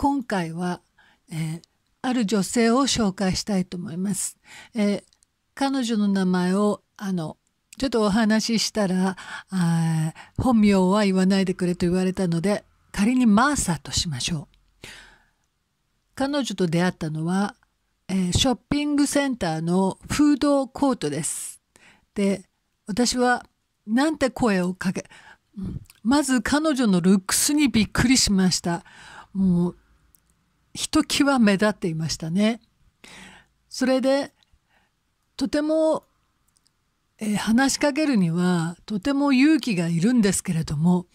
今回は、えー、ある女性を紹介したいと思います。えー、彼女の名前をあのちょっとお話ししたらあ本名は言わないでくれと言われたので仮にマーサとしましょう。彼女と出会ったのは、えー、ショッピングセンターのフードコートです。で私はなんて声をかけまず彼女のルックスにびっくりしました。もうひときわ目立っていましたね。それでとても、えー、話しかけるにはとても勇気がいるんですけれども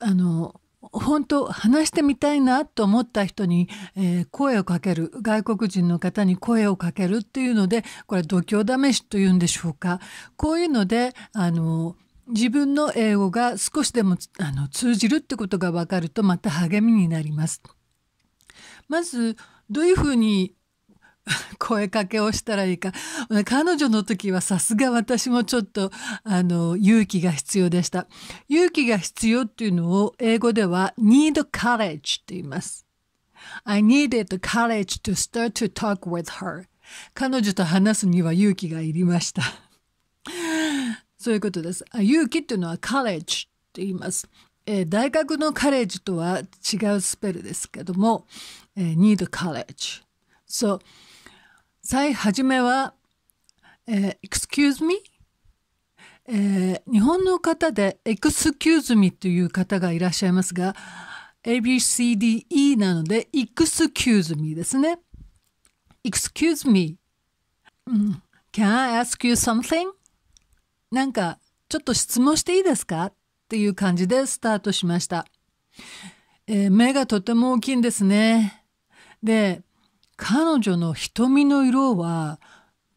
あの本当話してみたいなと思った人に、えー、声をかける外国人の方に声をかけるっていうのでこれ度胸試しというんでしょうかこういうのであの自分の英語が少しでもあの通じるってことが分かるとまた励みになります。まずどういうふうに 声かけをしたらいいか彼女の時はさすが私もちょっとあの勇気が必要でした勇気が必要っていうのを英語では need courage って言います I needed courage to start to talk with her 彼女と話すには勇気がいりました そういうことです勇気っていうのは courage って言いますえー、大学のカレッジとは違うスペルですけども、えー、need college。そう。最初めは、えー、excuse me? えー、日本の方で excuse me という方がいらっしゃいますが、ABCDE なので excuse me ですね。excuse me、うん、can I ask you something? なんか、ちょっと質問していいですかっていう感じでスタートしました。えー、目がとても大きいんですね。で、彼女の瞳の色は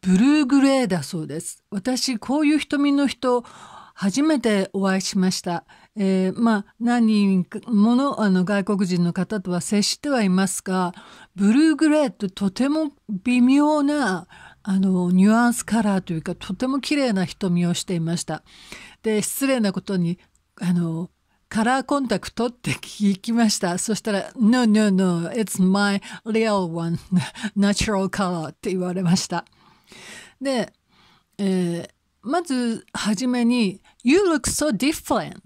ブルーグレーだそうです。私、こういう瞳の人、初めてお会いしました。えー、まあ、何人ものあの外国人の方とは接してはいますが、ブルーグレーってとても微妙なあのニュアンスカラーというか、とても綺麗な瞳をしていました。で、失礼なことにあの、カラーコンタクトって聞きました。そしたら、No, no, no, it's my real one, natural color って言われました。で、えー、まずはじめに、You look so different.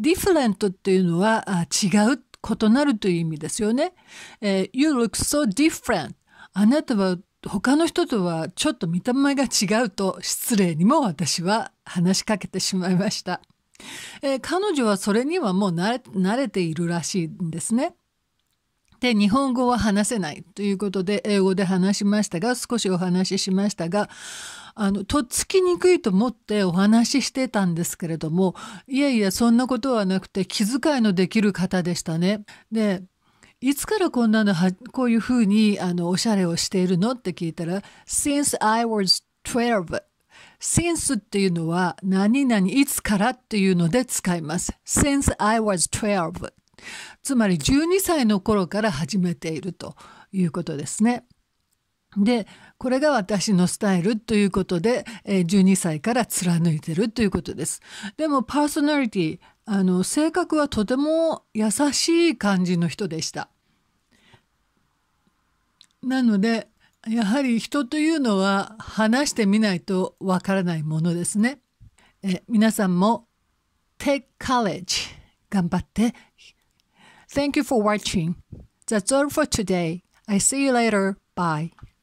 different っていうのはあ違う、異なるという意味ですよね。えー、you look so different. あなたは他の人とはちょっと見た目が違うと失礼にも私は話しかけてしまいました。えー、彼女はそれにはもう慣れているらしいんですね。で日本語は話せないということで英語で話しましたが少しお話ししましたがあのとっつきにくいと思ってお話ししてたんですけれどもいやいやそんなことはなくて気遣いのできる方でしたね。でいつからこんなのはこういうふうにあのおしゃれをしているのって聞いたら「Since I was 12」センスっていうのは何々いつからっていうので使います。Since I was 12つまり12歳の頃から始めているということですね。で、これが私のスタイルということで、12歳から貫いてるということです。でもパーソナリティ、あの、性格はとても優しい感じの人でした。なので、やはり人というのは話してみないとわからないものですね。え皆さんも Take c o u g e 頑張って。Thank you for watching. That's all for today. I see you later. Bye.